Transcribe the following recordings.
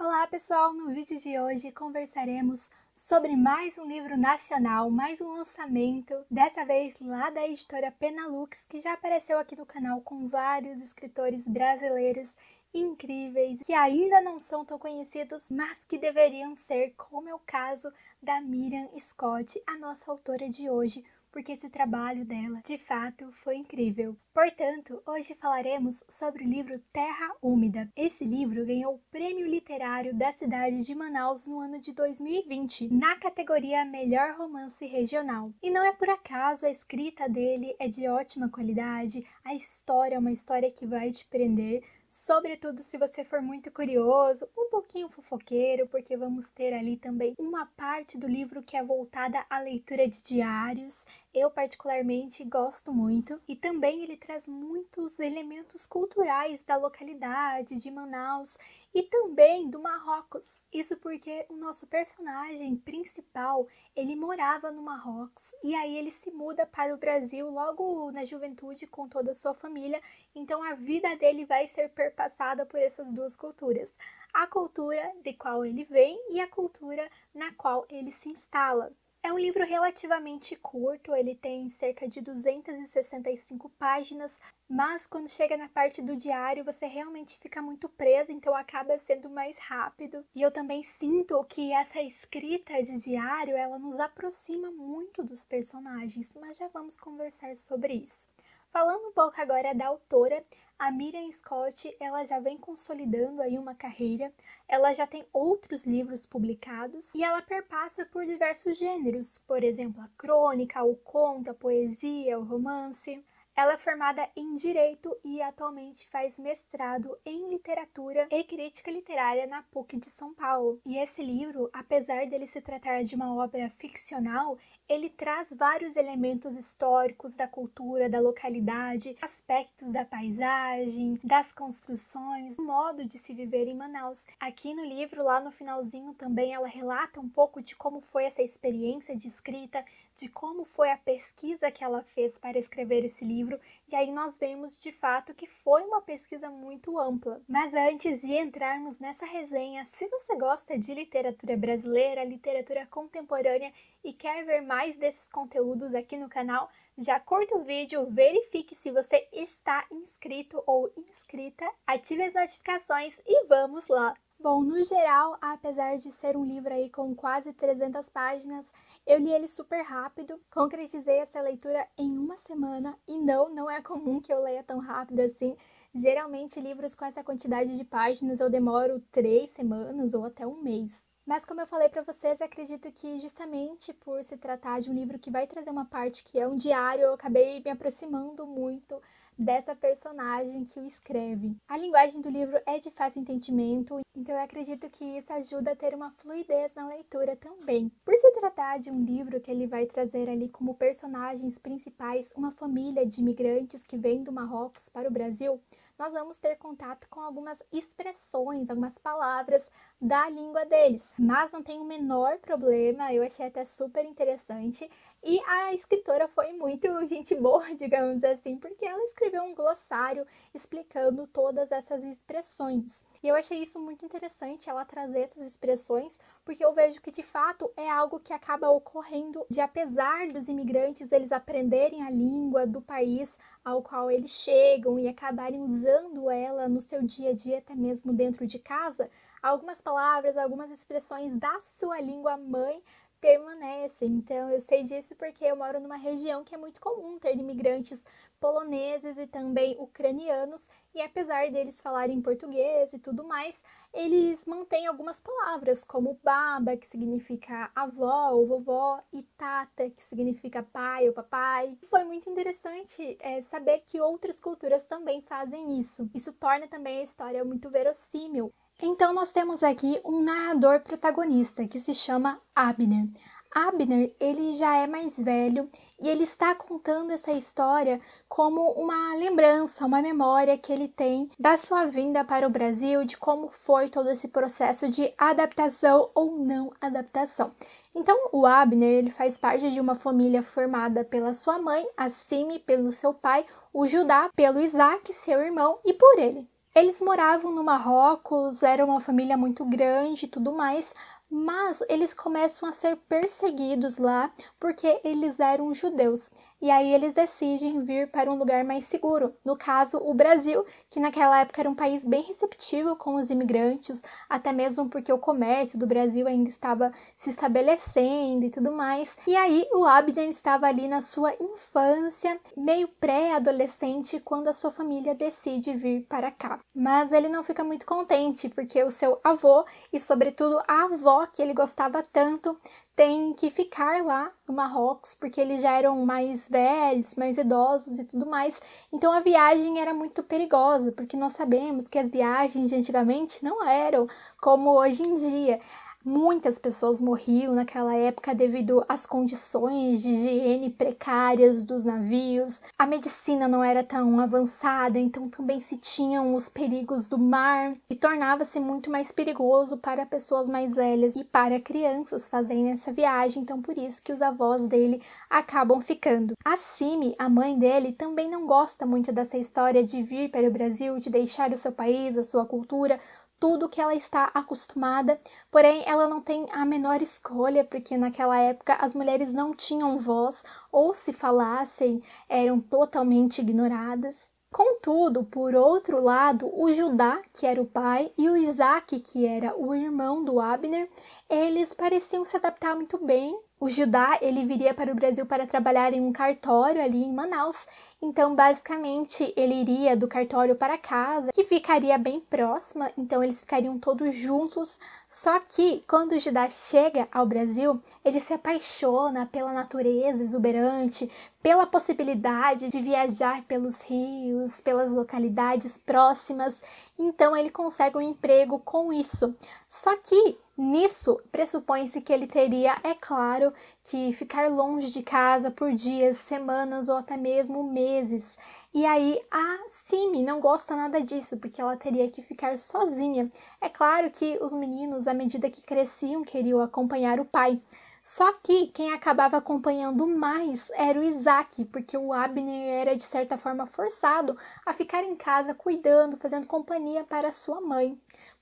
Olá pessoal, no vídeo de hoje conversaremos sobre mais um livro nacional, mais um lançamento, dessa vez lá da editora Penalux, que já apareceu aqui no canal com vários escritores brasileiros incríveis que ainda não são tão conhecidos, mas que deveriam ser, como é o caso da Miriam Scott, a nossa autora de hoje, porque esse trabalho dela, de fato, foi incrível. Portanto, hoje falaremos sobre o livro Terra Úmida. Esse livro ganhou o Prêmio Literário da cidade de Manaus no ano de 2020, na categoria Melhor Romance Regional. E não é por acaso a escrita dele é de ótima qualidade, a história é uma história que vai te prender, sobretudo se você for muito curioso, um pouquinho fofoqueiro, porque vamos ter ali também uma parte do livro que é voltada à leitura de diários eu particularmente gosto muito e também ele traz muitos elementos culturais da localidade de Manaus e também do Marrocos. Isso porque o nosso personagem principal, ele morava no Marrocos e aí ele se muda para o Brasil logo na juventude com toda a sua família, então a vida dele vai ser perpassada por essas duas culturas. A cultura de qual ele vem e a cultura na qual ele se instala. É um livro relativamente curto, ele tem cerca de 265 páginas, mas quando chega na parte do diário você realmente fica muito preso, então acaba sendo mais rápido. E eu também sinto que essa escrita de diário, ela nos aproxima muito dos personagens, mas já vamos conversar sobre isso. Falando um pouco agora da autora, a Miriam Scott, ela já vem consolidando aí uma carreira, ela já tem outros livros publicados e ela perpassa por diversos gêneros, por exemplo, a crônica, o conto, a poesia, o romance. Ela é formada em Direito e atualmente faz mestrado em Literatura e Crítica Literária na PUC de São Paulo. E esse livro, apesar dele se tratar de uma obra ficcional, ele traz vários elementos históricos da cultura, da localidade, aspectos da paisagem, das construções, do modo de se viver em Manaus. Aqui no livro, lá no finalzinho também, ela relata um pouco de como foi essa experiência de escrita, de como foi a pesquisa que ela fez para escrever esse livro, e aí nós vemos de fato que foi uma pesquisa muito ampla. Mas antes de entrarmos nessa resenha, se você gosta de literatura brasileira, literatura contemporânea e quer ver mais desses conteúdos aqui no canal, já curta o vídeo, verifique se você está inscrito ou inscrita, ative as notificações e vamos lá! Bom, no geral, apesar de ser um livro aí com quase 300 páginas, eu li ele super rápido, concretizei essa leitura em uma semana e não, não é comum que eu leia tão rápido assim. Geralmente, livros com essa quantidade de páginas eu demoro três semanas ou até um mês. Mas como eu falei para vocês, acredito que justamente por se tratar de um livro que vai trazer uma parte que é um diário, eu acabei me aproximando muito dessa personagem que o escreve. A linguagem do livro é de fácil entendimento, então eu acredito que isso ajuda a ter uma fluidez na leitura também. Por se tratar de um livro que ele vai trazer ali como personagens principais uma família de imigrantes que vem do Marrocos para o Brasil, nós vamos ter contato com algumas expressões, algumas palavras da língua deles. Mas não tem o menor problema, eu achei até super interessante. E a escritora foi muito gente boa, digamos assim, porque ela escreveu um glossário explicando todas essas expressões. E eu achei isso muito interessante, ela trazer essas expressões porque eu vejo que de fato é algo que acaba ocorrendo de apesar dos imigrantes eles aprenderem a língua do país ao qual eles chegam e acabarem usando ela no seu dia a dia até mesmo dentro de casa, algumas palavras, algumas expressões da sua língua mãe permanecem. Então, eu sei disso porque eu moro numa região que é muito comum ter imigrantes poloneses e também ucranianos, e apesar deles falarem português e tudo mais, eles mantêm algumas palavras, como baba, que significa avó ou vovó, e tata, que significa pai ou papai. Foi muito interessante é, saber que outras culturas também fazem isso. Isso torna também a história muito verossímil. Então, nós temos aqui um narrador protagonista que se chama Abner. Abner, ele já é mais velho e ele está contando essa história como uma lembrança, uma memória que ele tem da sua vinda para o Brasil, de como foi todo esse processo de adaptação ou não adaptação. Então, o Abner, ele faz parte de uma família formada pela sua mãe, a Simi pelo seu pai, o Judá pelo Isaac, seu irmão, e por ele, eles moravam no Marrocos, era uma família muito grande e tudo mais, mas eles começam a ser perseguidos lá porque eles eram judeus e aí eles decidem vir para um lugar mais seguro, no caso, o Brasil, que naquela época era um país bem receptivo com os imigrantes, até mesmo porque o comércio do Brasil ainda estava se estabelecendo e tudo mais. E aí o Abner estava ali na sua infância, meio pré-adolescente, quando a sua família decide vir para cá. Mas ele não fica muito contente, porque o seu avô e, sobretudo, a avó que ele gostava tanto tem que ficar lá no Marrocos, porque eles já eram mais velhos, mais idosos e tudo mais. Então a viagem era muito perigosa, porque nós sabemos que as viagens de antigamente não eram como hoje em dia. Muitas pessoas morriam naquela época devido às condições de higiene precárias dos navios. A medicina não era tão avançada, então também se tinham os perigos do mar e tornava-se muito mais perigoso para pessoas mais velhas e para crianças fazerem essa viagem, então por isso que os avós dele acabam ficando. A Simi, a mãe dele, também não gosta muito dessa história de vir para o Brasil, de deixar o seu país, a sua cultura, tudo que ela está acostumada, porém ela não tem a menor escolha, porque naquela época as mulheres não tinham voz, ou se falassem, eram totalmente ignoradas. Contudo, por outro lado, o Judá, que era o pai, e o Isaac, que era o irmão do Abner, eles pareciam se adaptar muito bem o Judá ele viria para o Brasil para trabalhar em um cartório ali em Manaus. Então, basicamente, ele iria do cartório para casa, que ficaria bem próxima, então eles ficariam todos juntos. Só que quando o Judá chega ao Brasil, ele se apaixona pela natureza exuberante, pela possibilidade de viajar pelos rios, pelas localidades próximas. Então, ele consegue um emprego com isso. Só que Nisso, pressupõe-se que ele teria, é claro, que ficar longe de casa por dias, semanas ou até mesmo meses. E aí a Simi não gosta nada disso, porque ela teria que ficar sozinha. É claro que os meninos, à medida que cresciam, queriam acompanhar o pai. Só que quem acabava acompanhando mais era o Isaac, porque o Abner era de certa forma forçado a ficar em casa cuidando, fazendo companhia para sua mãe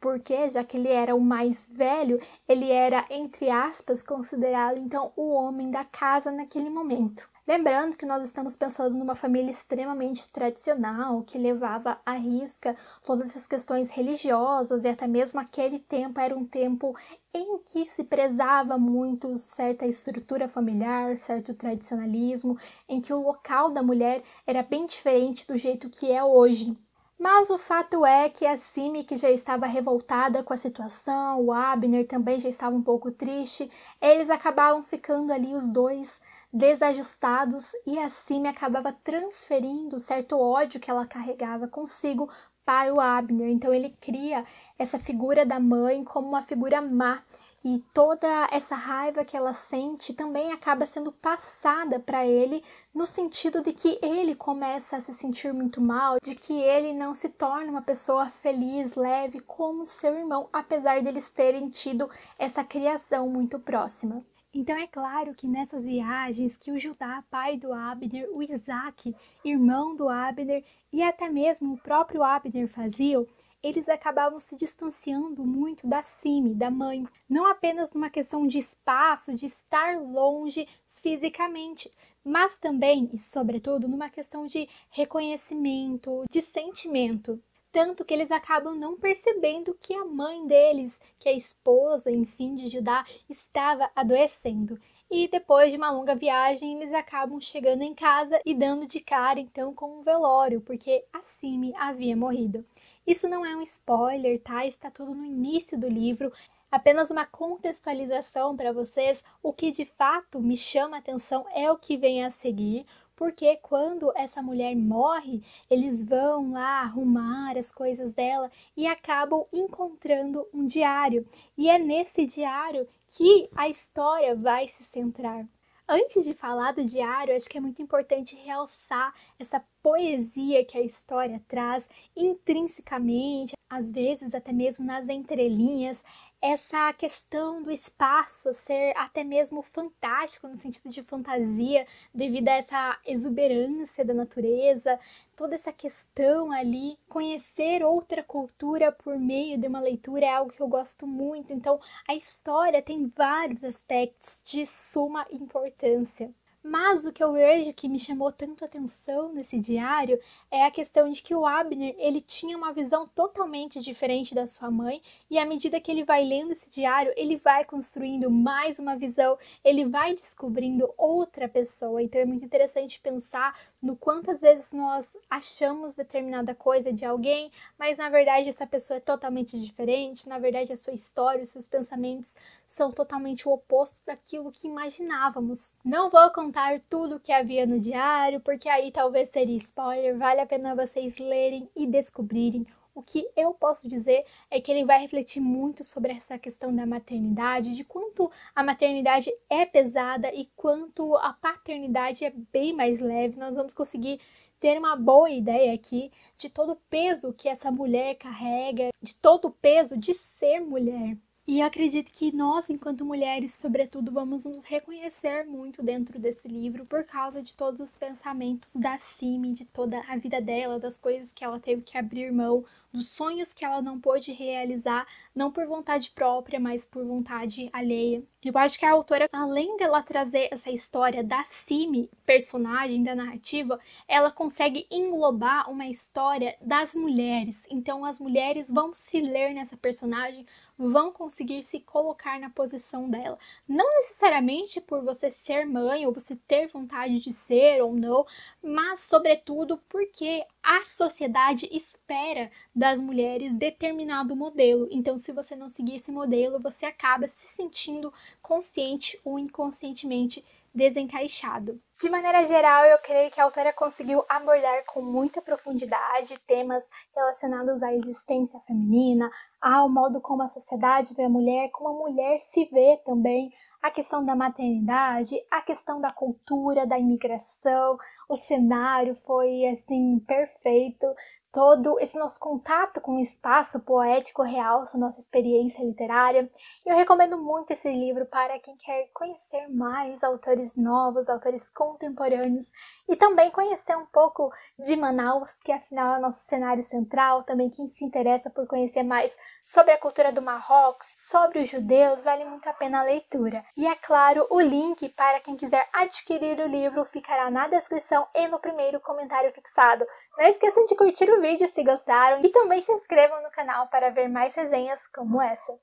porque já que ele era o mais velho, ele era, entre aspas, considerado então o homem da casa naquele momento. Lembrando que nós estamos pensando numa família extremamente tradicional, que levava à risca todas essas questões religiosas, e até mesmo aquele tempo era um tempo em que se prezava muito certa estrutura familiar, certo tradicionalismo, em que o local da mulher era bem diferente do jeito que é hoje. Mas o fato é que a Simi, que já estava revoltada com a situação, o Abner também já estava um pouco triste, eles acabavam ficando ali os dois desajustados e a Simi acabava transferindo certo ódio que ela carregava consigo para o Abner. Então ele cria essa figura da mãe como uma figura má e toda essa raiva que ela sente também acaba sendo passada para ele, no sentido de que ele começa a se sentir muito mal, de que ele não se torna uma pessoa feliz, leve como seu irmão, apesar deles terem tido essa criação muito próxima. Então é claro que nessas viagens que o Judá, pai do Abner, o Isaac, irmão do Abner e até mesmo o próprio Abner faziam, eles acabavam se distanciando muito da Cime, da mãe, não apenas numa questão de espaço, de estar longe fisicamente, mas também e sobretudo numa questão de reconhecimento, de sentimento. Tanto que eles acabam não percebendo que a mãe deles, que a esposa, enfim, de Judá, estava adoecendo. E depois de uma longa viagem, eles acabam chegando em casa e dando de cara então com um velório, porque a Simi havia morrido. Isso não é um spoiler, tá? Está tudo no início do livro. Apenas uma contextualização para vocês. O que de fato me chama a atenção é o que vem a seguir, porque quando essa mulher morre, eles vão lá arrumar as coisas dela e acabam encontrando um diário. E é nesse diário que a história vai se centrar. Antes de falar do diário, acho que é muito importante realçar essa poesia que a história traz intrinsecamente, às vezes até mesmo nas entrelinhas, essa questão do espaço ser até mesmo fantástico no sentido de fantasia, devido a essa exuberância da natureza, toda essa questão ali. Conhecer outra cultura por meio de uma leitura é algo que eu gosto muito. Então, a história tem vários aspectos de suma importância. Mas o que eu vejo que me chamou tanto atenção nesse diário é a questão de que o Abner, ele tinha uma visão totalmente diferente da sua mãe, e à medida que ele vai lendo esse diário, ele vai construindo mais uma visão, ele vai descobrindo outra pessoa. Então é muito interessante pensar no quantas vezes nós achamos determinada coisa de alguém, mas na verdade essa pessoa é totalmente diferente, na verdade a sua história, os seus pensamentos são totalmente o oposto daquilo que imaginávamos. Não vou contar tudo o que havia no diário, porque aí talvez seria spoiler. Vale a pena vocês lerem e descobrirem. O que eu posso dizer é que ele vai refletir muito sobre essa questão da maternidade, de quanto a maternidade é pesada e quanto a paternidade é bem mais leve. Nós vamos conseguir ter uma boa ideia aqui de todo o peso que essa mulher carrega, de todo o peso de ser mulher. E acredito que nós, enquanto mulheres, sobretudo, vamos nos reconhecer muito dentro desse livro por causa de todos os pensamentos da Simi, de toda a vida dela, das coisas que ela teve que abrir mão, dos sonhos que ela não pôde realizar, não por vontade própria, mas por vontade alheia. Eu acho que a autora, além dela trazer essa história da Simi, personagem da narrativa, ela consegue englobar uma história das mulheres. Então as mulheres vão se ler nessa personagem, vão conseguir se colocar na posição dela. Não necessariamente por você ser mãe ou você ter vontade de ser ou não, mas sobretudo porque a sociedade espera das mulheres determinado modelo. Então se você não seguir esse modelo, você acaba se sentindo consciente ou inconscientemente desencaixado. De maneira geral, eu creio que a autora conseguiu abordar com muita profundidade temas relacionados à existência feminina, ao modo como a sociedade vê a mulher, como a mulher se vê também, a questão da maternidade, a questão da cultura, da imigração, o cenário foi assim perfeito, todo esse nosso contato com o espaço poético realça nossa experiência literária. E eu recomendo muito esse livro para quem quer conhecer mais autores novos, autores contemporâneos e também conhecer um pouco de Manaus, que afinal é nosso cenário central. Também quem se interessa por conhecer mais sobre a cultura do Marrocos, sobre os judeus, vale muito a pena a leitura. E é claro, o link para quem quiser adquirir o livro ficará na descrição e no primeiro comentário fixado. Não esqueçam de curtir o vídeo se gostaram e também se inscrevam no canal para ver mais resenhas como essa.